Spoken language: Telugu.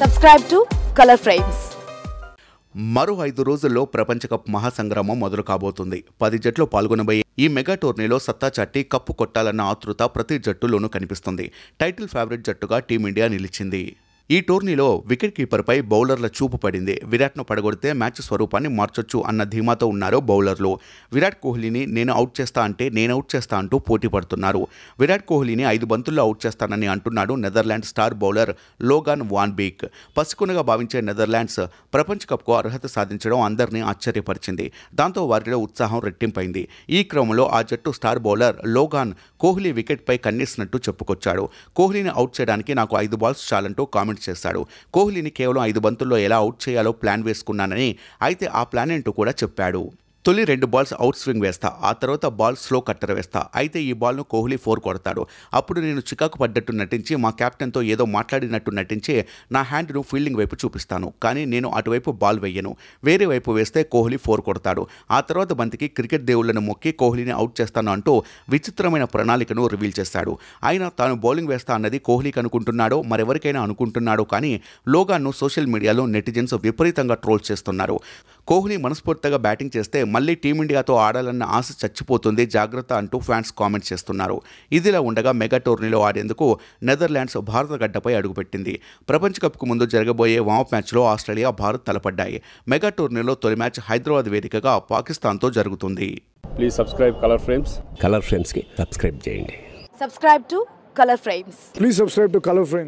సబ్స్క్రైబ్ టు కలర్ ఫ్రేమ్స్ మరో ఐదు రోజుల్లో ప్రపంచకప్ మహాసంగ్రామం మొదలు కాబోతుంది పది జట్లు పాల్గొనబోయే ఈ మెగా టోర్నీలో సత్తా చాటి కప్పు కొట్టాలన్న ఆతృత ప్రతి జట్టులోనూ కనిపిస్తుంది టైటిల్ ఫేవరెట్ జట్టుగా టీమిండియా నిలిచింది ఈ టోర్నీలో వికెట్ కీపర్పై బౌలర్ల చూపు పడింది విరాట్ను పడగొడితే మ్యాచ్ స్వరూపాన్ని మార్చొచ్చు అన్న ధీమాతో ఉన్నారు బౌలర్లు విరాట్ కోహ్లీని నేను అవుట్ చేస్తా అంటే నేను అవుట్ చేస్తా అంటూ పోటీ పడుతున్నారు విరాట్ కోహ్లీని ఐదు బంతుల్లో అవుట్ చేస్తానని అంటున్నాడు Netherland star bowler Logan van Beek పసుకునగా భావించే నెదర్లాండ్స్ ప్రపంచ కప్కు అర్హత సాధించడం అందరినీ ఆశ్చర్యపరిచింది దాంతో వారిలో ఉత్సాహం రెట్టింపైంది ఈ క్రమంలో ఆ జట్టు స్టార్ బౌలర్ లోగాన్ కోహ్లీ వికెట్పై కన్నేసినట్టు చెప్పుకొచ్చాడు కోహ్లీని అవుట్ చేయడానికి నాకు ఐదు బాల్స్ చాలంటూ కామెంట్ అవుట్ చేశాడు కోహ్లీని కేవలం ఐదు బంతుల్లో ఎలా అవుట్ చేయాలో ప్లాన్ వేసుకున్నానని అయితే ఆ ప్లాన్ ఏంటో కూడా చెప్పాడు తొలి రెండు బాల్స్ అవుట్ స్వింగ్ వేస్తా ఆ తర్వాత బాల్ స్లో కట్టర్ వేస్తా అయితే ఈ బాల్ను కోహ్లీ ఫోర్ కొడతాడు అప్పుడు నేను చికాకు పడ్డట్టు నటించి మా కెప్టెన్తో ఏదో మాట్లాడినట్టు నటించి నా హ్యాండ్ను ఫీల్డింగ్ వైపు చూపిస్తాను కానీ నేను అటువైపు బాల్ వేయను వేరే వైపు వేస్తే కోహ్లీ ఫోర్ కొడతాడు ఆ తర్వాత బంతికి క్రికెట్ దేవుళ్లను మొక్కి కోహ్లీని అవుట్ చేస్తాను అంటూ విచిత్రమైన ప్రణాళికను రివీల్ చేస్తాడు ఆయన తాను బౌలింగ్ వేస్తా అన్నది కోహ్లీకి అనుకుంటున్నాడో మరెవరికైనా అనుకుంటున్నాడో కానీ లోగాను సోషల్ మీడియాలో నెటిజన్స్ విపరీతంగా ట్రోల్ చేస్తున్నారు కోహ్లీ మనస్ఫూర్తిగా బ్యాటింగ్ చేస్తే మళ్ళీ టీమిండియాతో ఆడాలన్న ఆశ చచ్చిపోతుంది జాగ్రత్త అంటూ ఫ్యాన్స్ కామెంట్ చేస్తున్నారు ఇదిలా ఉండగా మెగా టోర్నీలో ఆడేందుకు నెదర్లాండ్స్ భారత గడ్డపై అడుగుపెట్టింది ప్రపంచ కప్కు ముందు జరగబోయే వామప్ మ్యాచ్లో ఆస్ట్రేలియా భారత్ తలపడ్డాయి మెగా టోర్నీలో తొలి మ్యాచ్ హైదరాబాద్ వేదికగా పాకిస్తాన్తో జరుగుతుంది please subscribe colour frames colour ఫ్రేమ్స్కి సబ్స్క్రైబ్ చేయండి subscribe to colour frames please subscribe to colour frames